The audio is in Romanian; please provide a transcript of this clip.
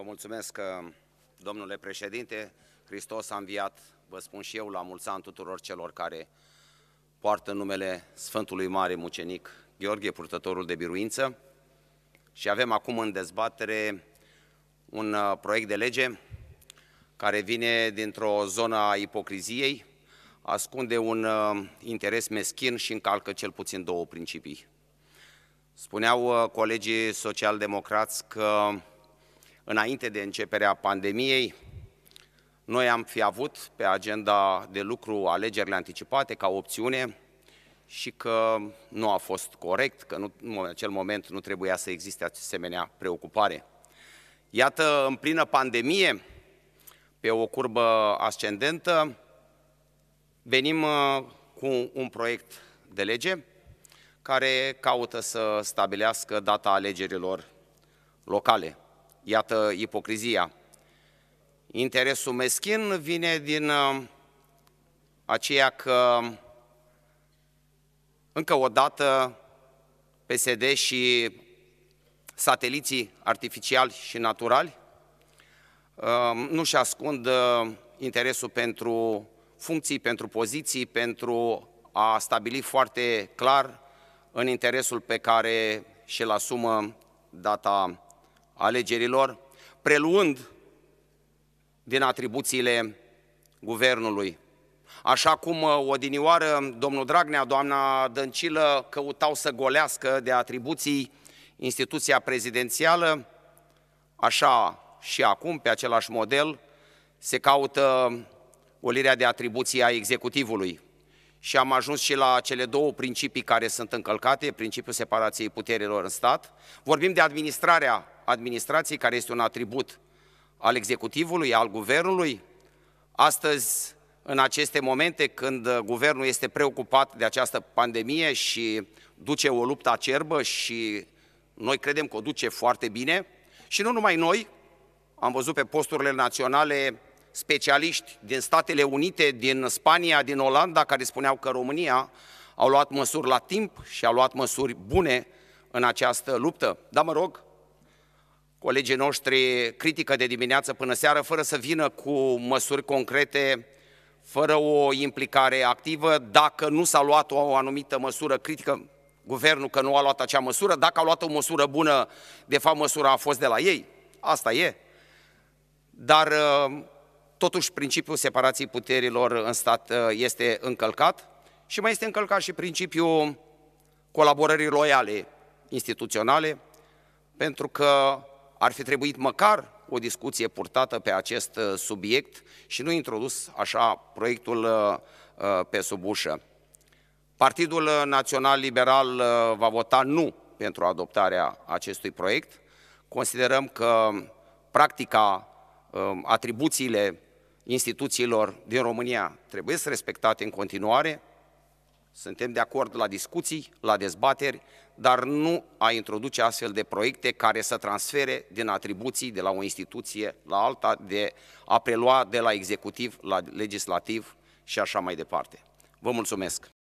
Vă mulțumesc, domnule președinte. Hristos a înviat, vă spun și eu, la mulți ani tuturor celor care poartă numele Sfântului Mare Mucenic Gheorghe, purtătorul de biruință. Și avem acum în dezbatere un uh, proiect de lege care vine dintr-o zonă a ipocriziei, ascunde un uh, interes meschin și încalcă cel puțin două principii. Spuneau uh, colegii socialdemocrați că înainte de începerea pandemiei, noi am fi avut pe agenda de lucru alegerile anticipate ca opțiune și că nu a fost corect, că nu, în acel moment nu trebuia să existe asemenea preocupare. Iată, în plină pandemie, pe o curbă ascendentă, venim uh, cu un proiect de lege care caută să stabilească data alegerilor locale. Iată ipocrizia. Interesul meschin vine din uh, aceea că încă o dată PSD și sateliții artificiali și naturali uh, nu și ascund uh, interesul pentru funcții, pentru poziții, pentru a stabili foarte clar în interesul pe care și-l asumă data alegerilor, preluând din atribuțiile guvernului. Așa cum uh, odinioară domnul Dragnea, doamna Dăncilă căutau să golească de atribuții instituția prezidențială, așa și acum, pe același model, se caută olirea de atribuții a executivului. Și am ajuns și la cele două principii care sunt încălcate, principiul separației puterilor în stat. Vorbim de administrarea administrației, care este un atribut al executivului, al guvernului. Astăzi, în aceste momente când guvernul este preocupat de această pandemie și duce o luptă acerbă și noi credem că o duce foarte bine, și nu numai noi, am văzut pe posturile naționale specialiști din Statele Unite, din Spania, din Olanda, care spuneau că România au luat măsuri la timp și au luat măsuri bune în această luptă. Dar mă rog, Colegii noștri critică de dimineață până seară, fără să vină cu măsuri concrete, fără o implicare activă, dacă nu s-a luat o anumită măsură critică, guvernul că nu a luat acea măsură, dacă a luat o măsură bună, de fapt măsura a fost de la ei, asta e. Dar ă, totuși principiul separației puterilor în stat ă, este încălcat și mai este încălcat și principiul colaborării loiale instituționale, pentru că ar fi trebuit măcar o discuție purtată pe acest uh, subiect și nu introdus așa proiectul uh, uh, pe sub ușă. Partidul Național Liberal va vota nu pentru adoptarea acestui proiect. Considerăm că practica, um, atribuțiile instituțiilor din România trebuie să respectate în continuare, suntem de acord la discuții, la dezbateri, dar nu a introduce astfel de proiecte care să transfere din atribuții de la o instituție la alta, de a prelua de la executiv la legislativ și așa mai departe. Vă mulțumesc!